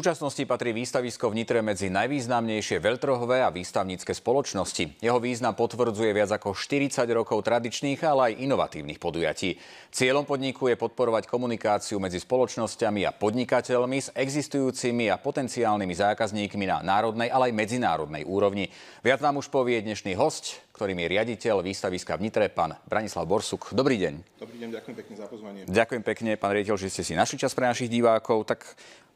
súčasnosti patrí výstavisko v Nitre medzi najvýznamnejšie veľtrhové a výstavnícke spoločnosti. Jeho význam potvrdzuje viac ako 40 rokov tradičných, ale aj inovatívnych podujatí. Cieľom podniku je podporovať komunikáciu medzi spoločnosťami a podnikateľmi s existujúcimi a potenciálnymi zákazníkmi na národnej, ale aj medzinárodnej úrovni. Viac nám už povie dnešný host, ktorým je riaditeľ výstaviska v Nitre, pán Branislav Borsuk. Dobrý deň. Dobrý deň, ďakujem pekne za pozvanie. Ďakujem pekne, pán riaditeľ, že ste si našli čas pre našich divákov. Tak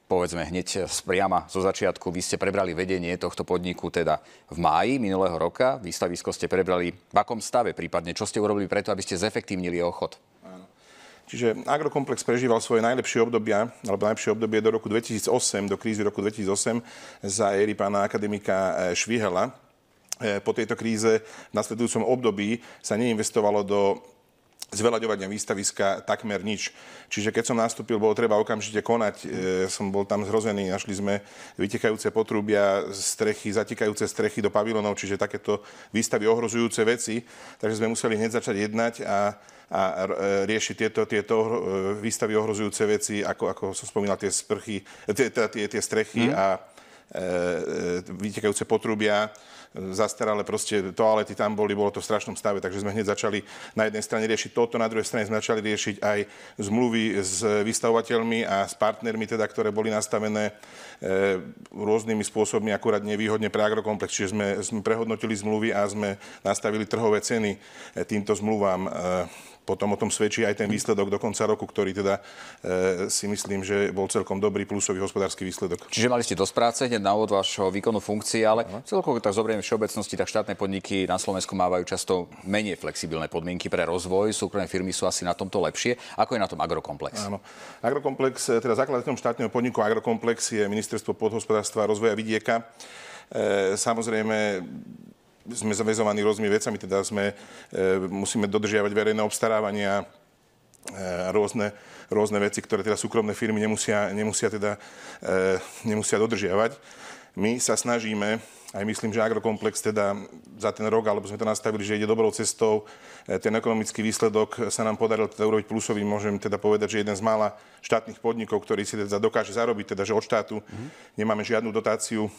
povedzme hneď priama zo začiatku. Vy ste prebrali vedenie tohto podniku teda v máji minulého roka. Výstavisko ste prebrali v akom stave prípadne? Čo ste urobili preto, aby ste zefektívnili jeho chod? Čiže agrokomplex prežíval svoje najlepšie obdobia, alebo najlepšie obdobie do roku 2008, do krízy roku 2008 za éry pána akademika eh, Švihela. Eh, po tejto kríze v nasledujúcom období sa neinvestovalo do zveľaďovania výstaviska takmer nič. Čiže keď som nastúpil, bolo treba okamžite konať. E, som bol tam zhrozený, našli sme vytekajúce potrubia, strechy, zatikajúce strechy do pavilonov, čiže takéto výstavy ohrozujúce veci. Takže sme museli hneď začať jednať a a e, rieši tieto, tieto e, výstavy ohrozujúce veci, ako, ako som spomínal, tie sprchy, tie, teda tie, tie strechy mm. a E, e, vytekajúce potrubia, e, zastaralé proste toalety tam boli, bolo to v strašnom stave, takže sme hneď začali na jednej strane riešiť toto, na druhej strane sme začali riešiť aj zmluvy s vystavovateľmi a s partnermi, teda, ktoré boli nastavené e, rôznymi spôsobmi, akurát nevýhodne pre agrokomplex, čiže sme, sme prehodnotili zmluvy a sme nastavili trhové ceny týmto zmluvám. E, potom o tom svedčí aj ten výsledok do konca roku, ktorý teda e, si myslím, že bol celkom dobrý plusový hospodársky výsledok. Čiže mali ste dosť práce hneď na úvod vášho výkonu funkcie, ale uh-huh. celkovo tak zobriem všeobecnosti, tak štátne podniky na Slovensku mávajú často menej flexibilné podmienky pre rozvoj, súkromné firmy sú asi na tomto lepšie. Ako je na tom Agrokomplex? Áno. Agrokomplex, e, teda základateľom štátneho podniku Agrokomplex je Ministerstvo podhospodárstva a rozvoja vidieka. E, samozrejme, sme zavezovaní rôznymi vecami, teda sme, e, musíme dodržiavať verejné obstarávania, e, rôzne, rôzne veci, ktoré teda súkromné firmy nemusia, nemusia, teda, e, nemusia dodržiavať. My sa snažíme, aj myslím, že agrokomplex teda za ten rok, alebo sme to nastavili, že ide dobrou cestou, e, ten ekonomický výsledok sa nám podaril teda urobiť plusový, môžem teda povedať, že jeden z mála štátnych podnikov, ktorý si teda dokáže zarobiť, teda že od štátu mm-hmm. nemáme žiadnu dotáciu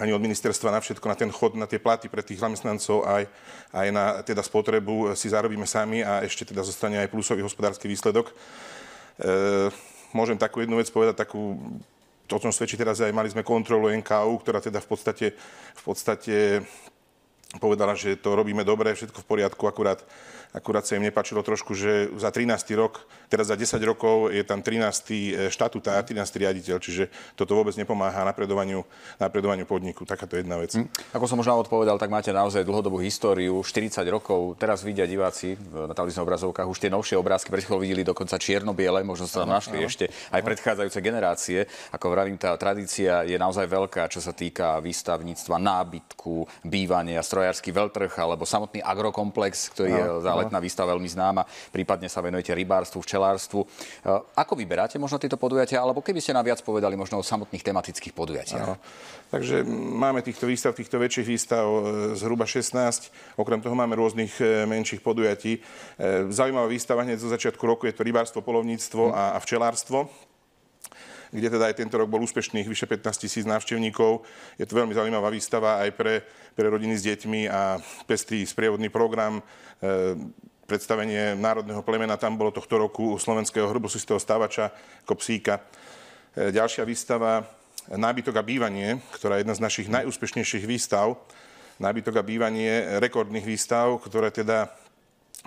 ani od ministerstva na všetko, na ten chod, na tie platy pre tých zamestnancov, aj, aj na teda spotrebu si zarobíme sami a ešte teda zostane aj plusový hospodársky výsledok. E, môžem takú jednu vec povedať, takú o tom svedčí teraz aj mali sme kontrolu NKU, ktorá teda v podstate, v podstate povedala, že to robíme dobre, všetko v poriadku, akurát Akurát sa im nepačilo trošku, že za 13. rok, teraz za 10 rokov je tam 13. štatutár, 13. riaditeľ, čiže toto vôbec nepomáha napredovaniu, napredovaniu podniku. Takáto jedna vec. Hm. Ako som možno odpovedal, tak máte naozaj dlhodobú históriu, 40 rokov. Teraz vidia diváci e, na televíznych obrazovkách už tie novšie obrázky, pred chvíľou videli dokonca čierno-biele, možno sa tam našli aha. ešte aj predchádzajúce generácie. Ako vravím, tá tradícia je naozaj veľká, čo sa týka výstavníctva, nábytku, bývania, strojársky veľtrh alebo samotný agrokomplex, ktorý aha. je záležitý letná výstava veľmi známa, prípadne sa venujete rybárstvu, včelárstvu. E, ako vyberáte možno tieto podujatia, alebo keby ste nám viac povedali možno o samotných tematických podujatiach? Takže máme týchto výstav, týchto väčších výstav e, zhruba 16, okrem toho máme rôznych e, menších podujatí. Zaujímavá výstava hneď zo začiatku roku je to rybárstvo, polovníctvo hm. a včelárstvo kde teda aj tento rok bol úspešných vyše 15 tisíc návštevníkov. Je to veľmi zaujímavá výstava aj pre, pre rodiny s deťmi a pestrý sprievodný program. E, predstavenie národného plemena tam bolo tohto roku slovenského hrubosistého stávača Kopsíka. E, ďalšia výstava Nábytok a bývanie, ktorá je jedna z našich najúspešnejších výstav. Nábytok a bývanie rekordných výstav, ktoré teda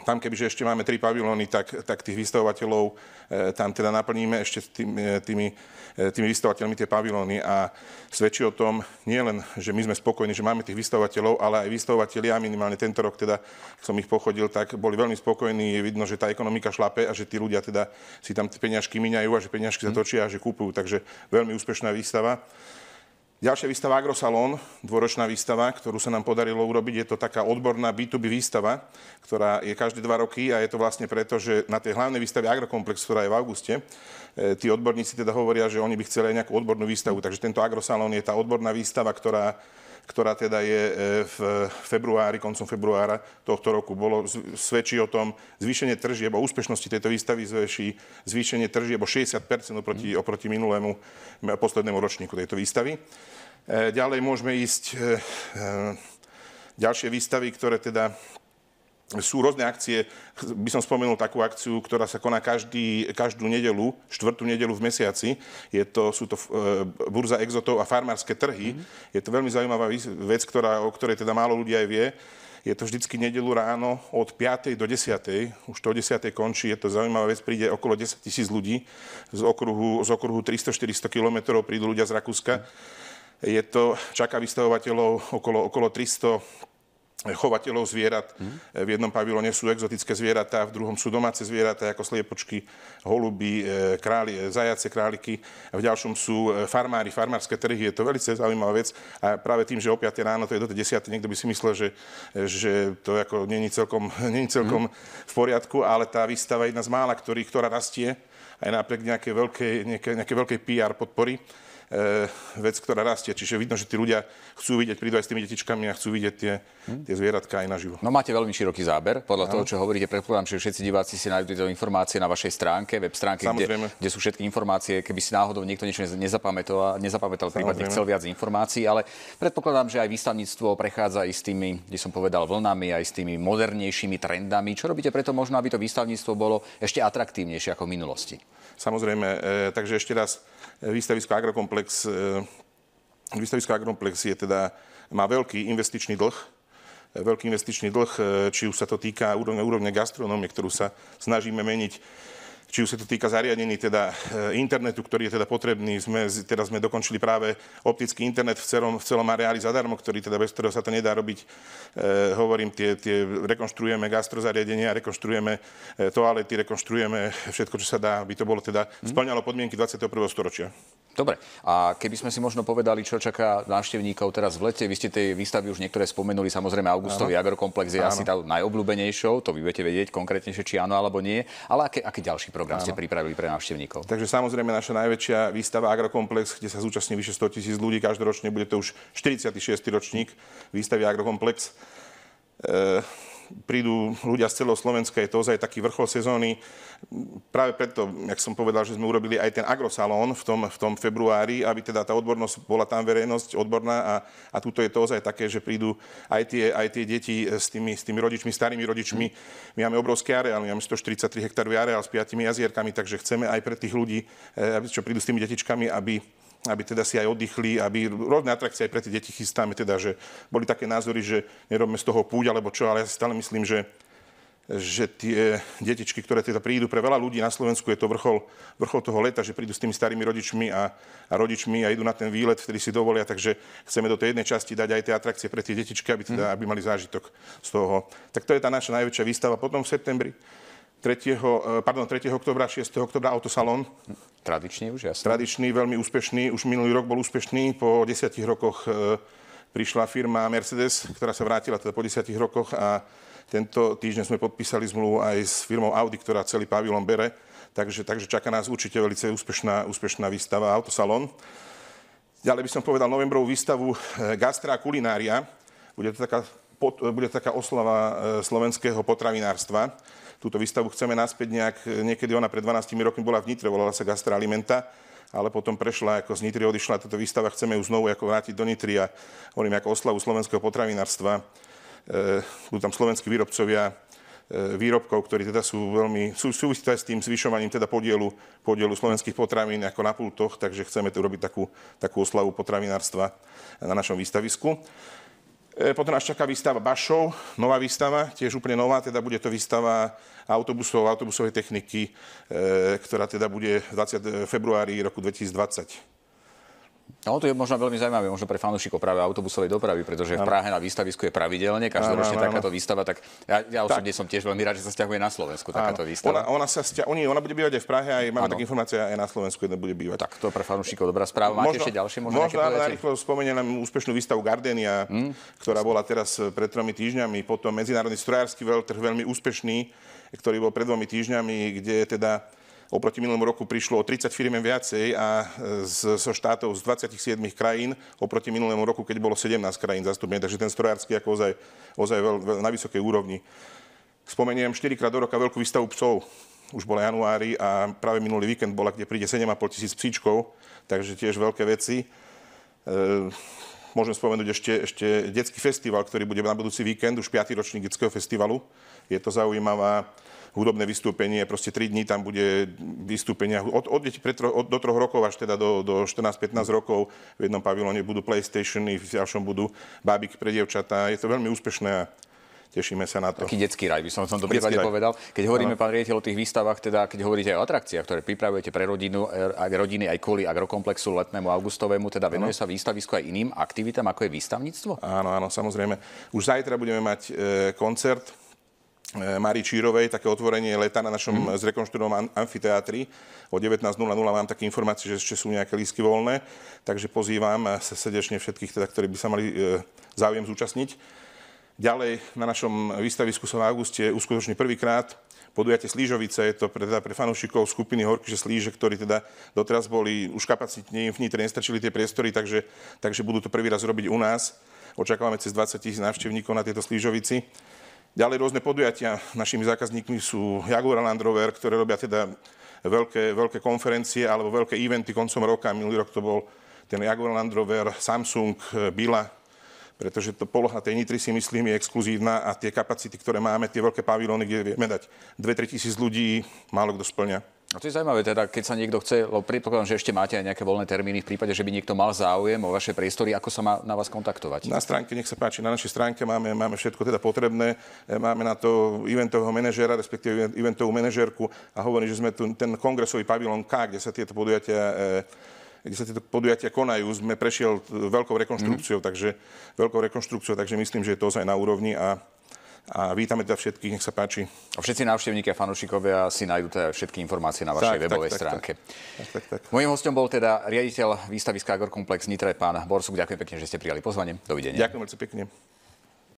tam kebyže ešte máme tri pavilóny, tak, tak tých vystavovateľov e, tam teda naplníme ešte e, tými, tými, e, tými vystavovateľmi tie pavilóny a svedčí o tom nie len, že my sme spokojní, že máme tých vystavovateľov, ale aj vystavovateľia, minimálne tento rok teda, som ich pochodil, tak boli veľmi spokojní, je vidno, že tá ekonomika šlape a že tí ľudia teda si tam tie peňažky miňajú a že peňažky sa mhm. točia a že kúpujú, takže veľmi úspešná výstava. Ďalšia výstava Agrosalón, dvoročná výstava, ktorú sa nám podarilo urobiť. Je to taká odborná B2B výstava, ktorá je každé dva roky a je to vlastne preto, že na tej hlavnej výstave Agrokomplex, ktorá je v auguste, e, tí odborníci teda hovoria, že oni by chceli aj nejakú odbornú výstavu. Takže tento Agrosalón je tá odborná výstava, ktorá ktorá teda je e, v februári, koncom februára tohto roku. Bolo, svedčí o tom zvýšenie tržieb, o úspešnosti tejto výstavy zväčší, zvýšenie tržieb o 60 oproti, mhm. oproti minulému e, poslednému ročníku tejto výstavy. E, ďalej môžeme ísť ďalšie výstavy, ktoré teda sú rôzne akcie. By som spomenul takú akciu, ktorá sa koná každý, každú nedelu, štvrtú nedelu v mesiaci. Je to, sú to e, burza exotov a farmárske trhy. Mm-hmm. Je to veľmi zaujímavá vec, ktorá, o ktorej teda málo ľudí aj vie. Je to vždycky nedelu ráno od 5. do 10. Už to o 10. končí, je to zaujímavá vec, príde okolo 10 tisíc ľudí z okruhu, z okruhu 300-400 kilometrov, prídu ľudia z Rakúska. Je to, čaká vystavovateľov okolo, okolo 300 chovateľov zvierat. Mhm. V jednom pavilóne sú exotické zvieratá, v druhom sú domáce zvieratá ako sliepočky, holuby, e, králi, e, zajace, králiky. V ďalšom sú e, farmári, farmárske trhy. Je to veľmi zaujímavá vec. A práve tým, že o 5 ráno, to je do 10, niekto by si myslel, že, že to ako není celkom, není celkom mhm. v poriadku, ale tá výstava je jedna z mála, ktorý, ktorá rastie aj napriek nejakej veľkej, nejakej, nejakej veľkej PR podpory E, vec, ktorá rastie. Čiže vidno, že tí ľudia chcú vidieť, prídu aj s tými detičkami a chcú vidieť tie, tie zvieratka aj naživo. No máte veľmi široký záber. Podľa ano. toho, čo hovoríte, predpokladám, že všetci diváci si nájdú tieto informácie na vašej stránke, web stránke, Samozrejme. kde, kde, sú všetky informácie. Keby si náhodou niekto niečo nezapamätal, nezapamätal prípadne chcel viac informácií, ale predpokladám, že aj výstavníctvo prechádza aj s tými, kde som povedal, vlnami, aj s tými modernejšími trendami. Čo robíte preto možno, aby to výstavníctvo bolo ešte atraktívnejšie ako v minulosti? Samozrejme, e, takže ešte raz, Eh, výstavisko Agrokomplex, eh, výstavisko Agrokomplex je teda, má veľký investičný dlh, eh, veľký investičný dlh, či už sa to týka úrovne, úrovne gastronómie, ktorú sa snažíme meniť či už sa to týka zariadení teda eh, internetu, ktorý je teda potrebný. Sme, teda sme dokončili práve optický internet v celom, v celom areáli zadarmo, ktorý teda bez ktorého sa to nedá robiť. E, hovorím, tie, tie rekonštruujeme gastrozariadenia, rekonštruujeme eh, toalety, rekonštruujeme všetko, čo sa dá, aby to bolo teda, mhm. splňalo podmienky 21. storočia. Dobre, a keby sme si možno povedali, čo čaká návštevníkov teraz v lete, vy ste tej výstavy už niektoré spomenuli, samozrejme Augustový áno. agrokomplex je áno. asi tá najobľúbenejšou, to vy viete vedieť konkrétnejšie, či áno alebo nie, ale aký, aký ďalší program áno. ste pripravili pre návštevníkov? Takže samozrejme naša najväčšia výstava Agrokomplex, kde sa zúčastní vyše 100 tisíc ľudí každoročne, bude to už 46. ročník výstavy Agrokomplex. E- prídu ľudia z celého Slovenska, je to ozaj taký vrchol sezóny. Práve preto, jak som povedal, že sme urobili aj ten agrosalón v tom, v tom februári, aby teda tá odbornosť, bola tam verejnosť odborná a, a tuto je to ozaj také, že prídu aj tie, aj tie deti s tými, s tými rodičmi, starými rodičmi. My máme obrovský areál, my máme 143 hektárový areál s piatimi jazierkami, takže chceme aj pre tých ľudí, aby eh, čo prídu s tými detičkami, aby aby teda si aj oddychli, aby rôzne atrakcie aj pre tie deti chystáme, teda, že boli také názory, že nerobme z toho púď alebo čo, ale ja si stále myslím, že že tie detičky, ktoré teda prídu, pre veľa ľudí na Slovensku je to vrchol, vrchol toho leta, že prídu s tými starými rodičmi a, a rodičmi a idú na ten výlet, vtedy si dovolia, takže chceme do tej jednej časti dať aj tie atrakcie pre tie detičky, aby, teda, mhm. aby mali zážitok z toho. Tak to je tá naša najväčšia výstava. Potom v septembri 3. E, pardon, 3. oktobra, 6. oktobra autosalon. Tradičný už, jasný. Tradičný, veľmi úspešný. Už minulý rok bol úspešný. Po desiatich rokoch e, prišla firma Mercedes, ktorá sa vrátila teda po desiatich rokoch a tento týždeň sme podpísali zmluvu aj s firmou Audi, ktorá celý pavilon bere. Takže, takže čaká nás určite veľmi úspešná, úspešná výstava Autosalon. Ďalej by som povedal novembrovú výstavu e, Gastra a kulinária. Bude to taká, bude to taká oslava slovenského potravinárstva túto výstavu chceme naspäť nejak, niekedy ona pred 12 rokmi bola v Nitre, volala sa Gastralimenta, ale potom prešla, ako z Nitry odišla táto výstava, chceme ju znovu ako vrátiť do Nitry a hovorím ako oslavu slovenského potravinárstva. E, budú tam slovenskí výrobcovia, e, výrobkov, ktorí teda sú veľmi, sú súvisí s tým zvyšovaním teda podielu, podielu slovenských potravín ako na pultoch, takže chceme tu robiť takú, takú oslavu potravinárstva na našom výstavisku. E, potom nás čaká výstava Bašov, nová výstava, tiež úplne nová, teda bude to výstava autobusov, autobusovej techniky, e, ktorá teda bude v 20. februári roku 2020. No to je možno veľmi zaujímavé, možno pre fanúšikov práve autobusovej dopravy, pretože v Prahe na výstavisku je pravidelne, každoročne takáto výstava, tak ja, ja osobne som tiež veľmi rád, že sa stiahuje na Slovensku takáto áno. výstava. Ona, ona, sa stia- oni, ona bude bývať aj v Prahe, aj máme také informácie, aj na Slovensku jedna bude bývať. Tak to pre fanúšikov dobrá správa. Máte možno, ešte ďalšie možno Možno ale rýchlo spomeniem úspešnú výstavu Gardenia, hmm? ktorá bola teraz pred tromi týždňami, potom medzinárodný strojársky veľtrh veľmi úspešný, ktorý bol pred dvomi týždňami, kde teda Oproti minulému roku prišlo o 30 firiem viacej a e, zo so štátov z 27 krajín, oproti minulému roku, keď bolo 17 krajín zastúpených. Takže ten strojársky je ozaj, ozaj veľ, veľ, na vysokej úrovni. Spomeniem 4 krát do roka veľkú výstavu psov. Už bola januári a práve minulý víkend bola, kde príde 7,5 tisíc psíčkov, takže tiež veľké veci. E, môžem spomenúť ešte, ešte detský festival, ktorý bude na budúci víkend, už 5. ročník detského festivalu. Je to zaujímavá hudobné vystúpenie, proste 3 dní tam bude vystúpenia od, od deti tro, od, do troch rokov až teda do, do 14-15 rokov. V jednom pavilóne budú Playstationy, v ďalšom budú bábik pre dievčatá. Je to veľmi úspešné a tešíme sa na to. Taký detský raj by som v tomto prípade povedal. Keď hovoríme, ano. pán riaditeľ, o tých výstavách, teda keď hovoríte aj o atrakciách, ktoré pripravujete pre rodinu, aj eh, rodiny aj kvôli agrokomplexu letnému, augustovému, teda venuje ano. sa výstavisko aj iným aktivitám, ako je výstavníctvo? Áno, áno, samozrejme. Už zajtra budeme mať e, koncert Eh, Mari Čírovej, také otvorenie leta na našom mm. zrekonštruovanom amfiteátri. O 19.00 mám také informácie, že ešte sú nejaké lísky voľné, takže pozývam eh, sa srdečne všetkých, teda, ktorí by sa mali e, záujem zúčastniť. Ďalej na našom výstavisku sa v auguste uskutoční prvýkrát Podujate Slížovice, je to pre, teda pre fanúšikov skupiny Horkyže Slíže, ktorí teda doteraz boli už kapacitní, vnitre nestačili tie priestory, takže, takže budú to prvý raz robiť u nás. Očakávame cez 20 tisíc návštevníkov na tieto Slížovici. Ďalej rôzne podujatia. Našimi zákazníkmi sú Jaguar Land Rover, ktoré robia teda veľké, veľké konferencie alebo veľké eventy koncom roka. Minulý rok to bol ten Jaguar Land Rover, Samsung, Bila, pretože to poloha tej Nitry si myslím je exkluzívna a tie kapacity, ktoré máme, tie veľké pavilóny, kde vieme dať 2-3 tisíc ľudí, málo kto splňa. A to je zaujímavé, teda, keď sa niekto chce, lebo predpokladám, že ešte máte aj nejaké voľné termíny v prípade, že by niekto mal záujem o vaše priestory, ako sa má na vás kontaktovať? Na stránke, nech sa páči, na našej stránke máme, máme všetko teda potrebné, e, máme na to eventového manažera, respektíve eventovú manažérku a hovorí, že sme tu ten kongresový pavilon K, kde sa tieto podujatia e, kde sa tieto podujatia konajú, sme prešiel veľkou rekonštrukciou, mm. takže, veľkou rekonštrukciou, takže myslím, že je to ozaj na úrovni a a vítame teda všetkých, nech sa páči. A všetci návštevníci a fanúšikovia si nájdú teda všetky informácie na vašej tak, webovej tak, stránke. Tak, tak, tak. Mojím hostom bol teda riaditeľ výstaviska Agorkomplex Nitre, pán Borsuk. Ďakujem pekne, že ste prijali pozvanie. Dovidenia. Ďakujem veľmi pekne.